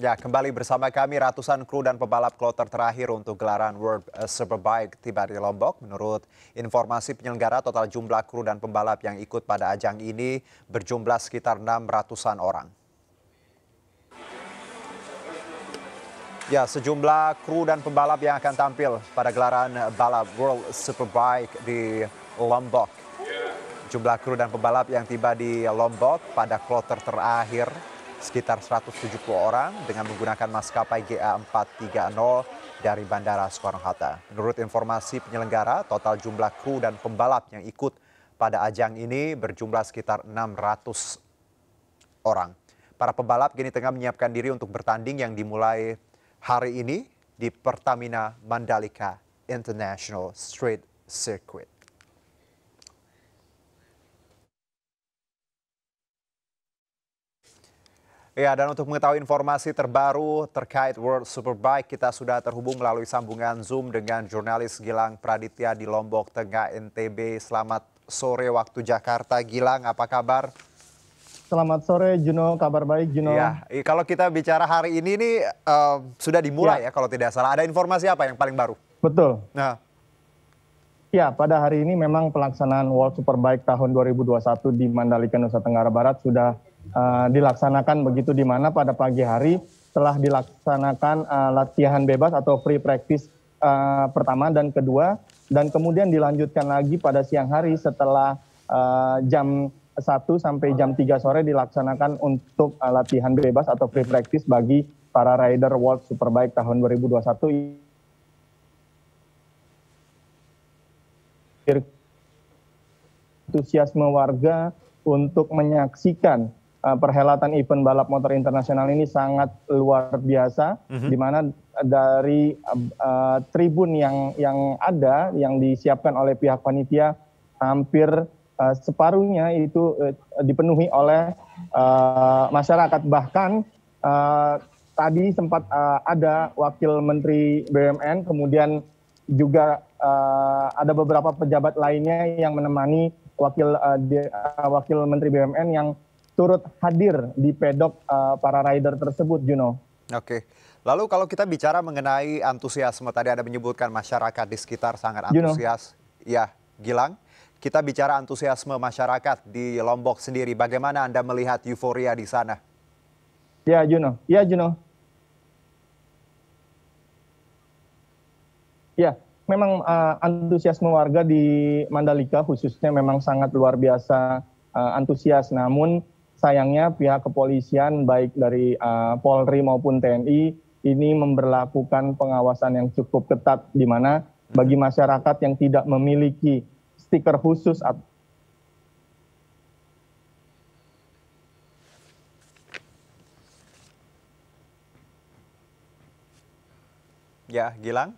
Ya, kembali bersama kami ratusan kru dan pebalap kloter terakhir untuk gelaran World eh, Superbike tiba di Lombok. Menurut informasi penyelenggara, total jumlah kru dan pembalap yang ikut pada ajang ini berjumlah sekitar enam an orang. Ya, sejumlah kru dan pembalap yang akan tampil pada gelaran balap World Superbike di Lombok. Jumlah kru dan pembalap yang tiba di Lombok pada kloter terakhir sekitar 170 orang dengan menggunakan maskapai GA430 dari Bandara Soekarno-Hatta. Menurut informasi penyelenggara, total jumlah kru dan pembalap yang ikut pada ajang ini berjumlah sekitar 600 orang. Para pembalap kini tengah menyiapkan diri untuk bertanding yang dimulai hari ini di Pertamina Mandalika International Street Circuit. Ya, dan untuk mengetahui informasi terbaru terkait World Superbike, kita sudah terhubung melalui sambungan Zoom dengan jurnalis Gilang Praditya di Lombok Tengah NTB. Selamat sore waktu Jakarta. Gilang, apa kabar? Selamat sore Juno, kabar baik Juno. Ya, kalau kita bicara hari ini ini uh, eh, sudah dimulai ya. ya kalau tidak salah. Ada informasi apa yang paling baru? Betul. Nah. Ya, pada hari ini memang pelaksanaan World Superbike tahun 2021 di Mandalika Nusa Tenggara Barat sudah Eh, dilaksanakan begitu di mana pada pagi hari telah dilaksanakan uh, latihan bebas atau free practice uh, pertama dan kedua dan kemudian dilanjutkan lagi pada siang hari setelah uh, jam 1 sampai jam 3 sore dilaksanakan untuk uh, latihan bebas atau free practice bagi para rider World Superbike tahun 2021 antusiasme warga untuk menyaksikan Eh, perhelatan event balap motor internasional ini sangat luar biasa mm -hmm. di mana dari uh, tribun yang yang ada yang disiapkan oleh pihak panitia hampir uh, separuhnya itu uh, dipenuhi oleh uh, masyarakat bahkan uh, tadi sempat uh, ada wakil menteri BUMN kemudian juga uh, ada beberapa pejabat lainnya yang menemani wakil uh, di, uh, wakil menteri BUMN yang turut hadir di pedok uh, para rider tersebut, Juno. Oke. Lalu kalau kita bicara mengenai antusiasme tadi Anda menyebutkan masyarakat di sekitar sangat antusias. Ya, Gilang, kita bicara antusiasme masyarakat di Lombok sendiri. Bagaimana Anda melihat euforia di sana? Ya, Juno. Ya, Juno. Ya, memang uh, antusiasme warga di Mandalika khususnya memang sangat luar biasa uh, antusias. Namun sayangnya pihak kepolisian baik dari uh, Polri maupun TNI ini memperlakukan pengawasan yang cukup ketat di mana bagi masyarakat yang tidak memiliki stiker khusus atau Ya, Gilang.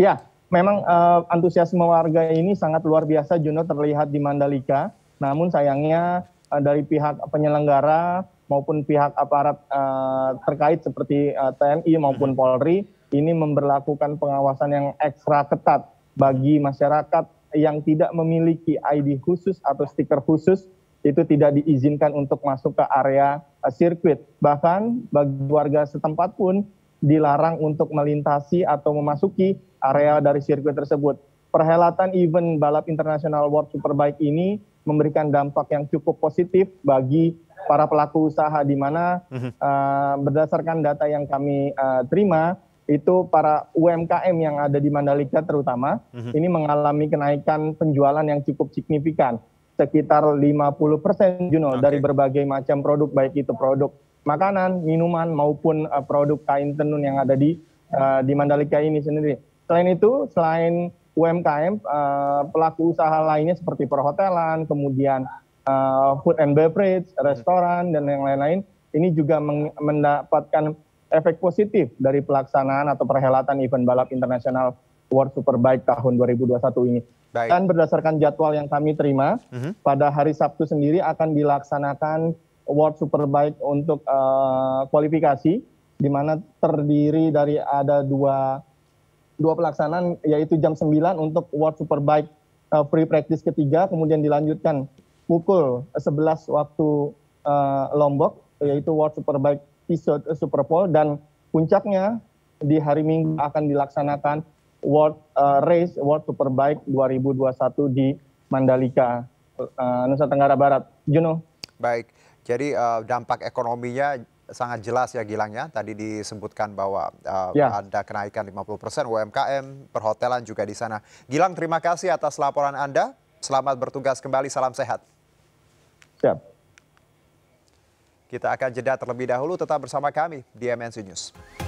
Ya, memang uh, antusiasme warga ini sangat luar biasa. Juno terlihat di Mandalika, namun sayangnya Eh, dari pihak penyelenggara maupun pihak aparat uh, terkait seperti uh, eh, TNI maupun mhm. Polri ini memberlakukan pengawasan yang ekstra ketat bagi masyarakat yang tidak memiliki ID khusus atau stiker khusus itu tidak diizinkan untuk masuk ke area uh, sirkuit. Bahkan bagi warga setempat pun dilarang untuk melintasi atau memasuki area dari sirkuit tersebut perhelatan event balap internasional World Superbike ini memberikan dampak yang cukup positif bagi para pelaku usaha di mana uh, berdasarkan data yang kami uh, terima itu para UMKM yang ada di Mandalika terutama uh-huh. ini mengalami kenaikan penjualan yang cukup signifikan sekitar 50 persen you know, okay. dari berbagai macam produk baik itu produk makanan, minuman maupun uh, produk kain tenun yang ada di uh, di Mandalika ini sendiri. Selain itu, selain UMKM uh, eh, pelaku usaha lainnya seperti perhotelan, kemudian uh, food and beverage, restoran dan yang lain-lain ini juga mendapatkan efek positif dari pelaksanaan atau perhelatan event balap internasional World Superbike tahun 2021 ini. Baik. Dan berdasarkan jadwal yang kami terima, uh-huh. pada hari Sabtu sendiri akan dilaksanakan World Superbike untuk uh, kualifikasi, di mana terdiri dari ada dua dua pelaksanaan yaitu jam 9 untuk World Superbike uh, free practice ketiga kemudian dilanjutkan pukul 11 waktu uh, Lombok yaitu World Superbike episode eh, Super Superpole dan puncaknya di hari Minggu akan dilaksanakan World uh, Race World Superbike 2021 di Mandalika uh, Nusa Tenggara Barat. Juno. You know? Baik. Jadi uh, dampak ekonominya sangat jelas ya Gilang ya Tadi disebutkan bahwa uh, ya. ada kenaikan 50% UMKM, perhotelan juga di sana. Gilang, terima kasih atas laporan Anda. Selamat bertugas kembali, salam sehat. Siap. Ya. Kita akan jeda terlebih dahulu, tetap bersama kami di MNC News.